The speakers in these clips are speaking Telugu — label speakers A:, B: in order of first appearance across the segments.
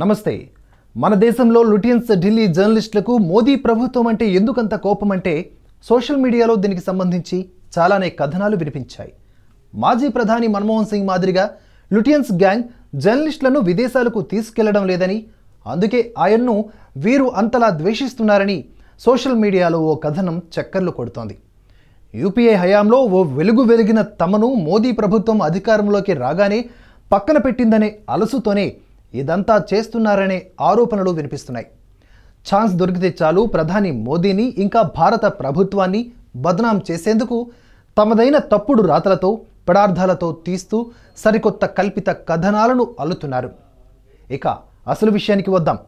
A: నమస్తే మన దేశంలో లుటియన్స్ ఢిల్లీ జర్నలిస్టులకు మోదీ ప్రభుత్వం అంటే ఎందుకంత కోపం అంటే సోషల్ మీడియాలో దీనికి సంబంధించి చాలానే కథనాలు వినిపించాయి మాజీ ప్రధాని మన్మోహన్ సింగ్ మాదిరిగా లుటియన్స్ గ్యాంగ్ జర్నలిస్టులను విదేశాలకు తీసుకెళ్లడం లేదని అందుకే ఆయన్ను వీరు అంతలా ద్వేషిస్తున్నారని సోషల్ మీడియాలో ఓ కథనం చక్కర్లు కొడుతోంది యూపీఐ హయాంలో ఓ వెలుగు వెలిగిన తమను మోదీ ప్రభుత్వం అధికారంలోకి రాగానే పక్కన పెట్టిందనే అలసుతోనే ఇదంతా చేస్తున్నారనే ఆరోపణలు వినిపిస్తున్నాయి ఛాన్స్ దొరికితే చాలు ప్రధాని మోదీని ఇంకా భారత ప్రభుత్వాన్ని బదనాం చేసేందుకు తమదైన తప్పుడు రాతలతో పడార్థాలతో తీస్తూ సరికొత్త కల్పిత కథనాలను అల్లుతున్నారు ఇక అసలు విషయానికి వద్దాం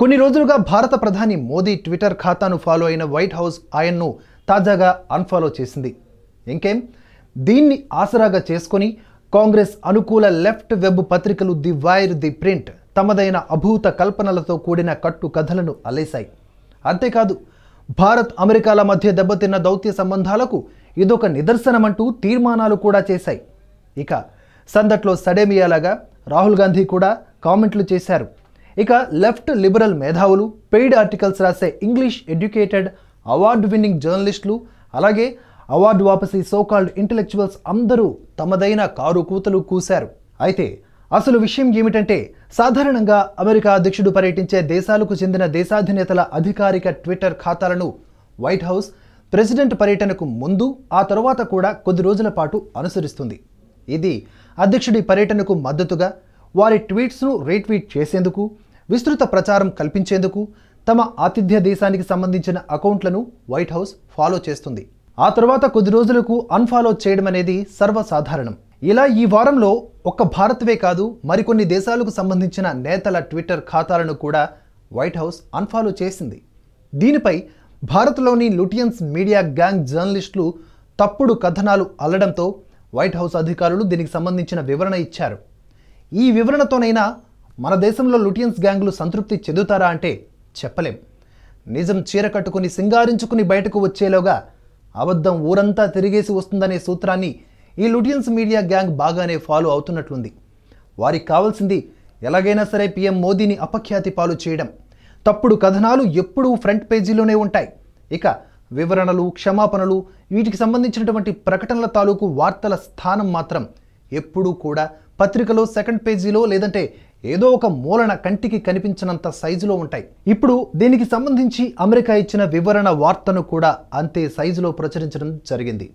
A: కొన్ని రోజులుగా భారత ప్రధాని మోదీ ట్విట్టర్ ఖాతాను ఫాలో అయిన వైట్ హౌస్ ఆయన్ను తాజాగా అన్ఫాలో చేసింది ఇంకేం దీన్ని ఆసరాగా చేసుకొని కాంగ్రెస్ అనుకూల లెఫ్ట్ వెబ్ పత్రికలు ది వైర్ ది ప్రింట్ తమదైన అభూత కల్పనలతో కూడిన కట్టు కథలను అలేశాయి అంతేకాదు భారత్ అమెరికాల మధ్య దెబ్బతిన్న దౌత్య సంబంధాలకు ఇదొక నిదర్శనమంటూ తీర్మానాలు కూడా చేశాయి ఇక సందట్లో సడేమియాలాగా రాహుల్ గాంధీ కూడా కామెంట్లు చేశారు ఇక లెఫ్ట్ లిబరల్ మేధావులు పెయిడ్ ఆర్టికల్స్ రాసే ఇంగ్లీష్ ఎడ్యుకేటెడ్ అవార్డు విన్నింగ్ జర్నలిస్టులు అలాగే అవార్డు వాపసి సోకాల్డ్ ఇంటలెక్చువల్స్ అందరూ తమదైన కారు కూతలు కూశారు అయితే అసలు విషయం ఏమిటంటే సాధారణంగా అమెరికా అధ్యక్షుడు పర్యటించే దేశాలకు చెందిన దేశాధినేతల అధికారిక ట్విట్టర్ ఖాతాలను వైట్ హౌస్ ప్రెసిడెంట్ పర్యటనకు ముందు ఆ తరువాత కూడా కొద్ది రోజుల పాటు అనుసరిస్తుంది ఇది అధ్యక్షుడి పర్యటనకు మద్దతుగా వారి ట్వీట్స్ను రీట్వీట్ చేసేందుకు విస్తృత ప్రచారం కల్పించేందుకు తమ ఆతిథ్య దేశానికి సంబంధించిన అకౌంట్లను వైట్ హౌస్ ఫాలో చేస్తుంది ఆ తర్వాత కొద్ది రోజులకు అన్ఫాలో చేయడం అనేది సర్వసాధారణం ఇలా ఈ వారంలో ఒక్క భారత్వే కాదు మరికొన్ని దేశాలకు సంబంధించిన నేతల ట్విట్టర్ ఖాతాలను కూడా వైట్ హౌస్ అన్ఫాలో చేసింది దీనిపై భారత్లోని లుటియన్స్ మీడియా గ్యాంగ్ జర్నలిస్టులు తప్పుడు కథనాలు అల్లడంతో వైట్ హౌస్ అధికారులు దీనికి సంబంధించిన వివరణ ఇచ్చారు ఈ వివరణతోనైనా మన దేశంలో లుటియన్స్ గ్యాంగ్లు సంతృప్తి చెందుతారా అంటే చెప్పలేం నిజం చీర కట్టుకుని సింగారించుకుని బయటకు వచ్చేలోగా అబద్ధం ఊరంతా తిరిగేసి వస్తుందనే సూత్రాన్ని ఈ లుటియన్స్ మీడియా గ్యాంగ్ బాగానే ఫాలో అవుతున్నట్లుంది వారికి కావాల్సింది ఎలాగైనా సరే పీఎం మోదీని అపఖ్యాతి పాలు చేయడం తప్పుడు కథనాలు ఎప్పుడూ ఫ్రంట్ పేజీలోనే ఉంటాయి ఇక వివరణలు క్షమాపణలు వీటికి సంబంధించినటువంటి ప్రకటనల తాలూకు వార్తల స్థానం మాత్రం ఎప్పుడూ కూడా పత్రికలో సెకండ్ పేజీలో లేదంటే ఏదో ఒక మూలన కంటికి కనిపించినంత సైజులో ఉంటాయి ఇప్పుడు దీనికి సంబంధించి అమెరికా ఇచ్చిన వివరణ వార్తను కూడా అంతే సైజులో ప్రచురించడం జరిగింది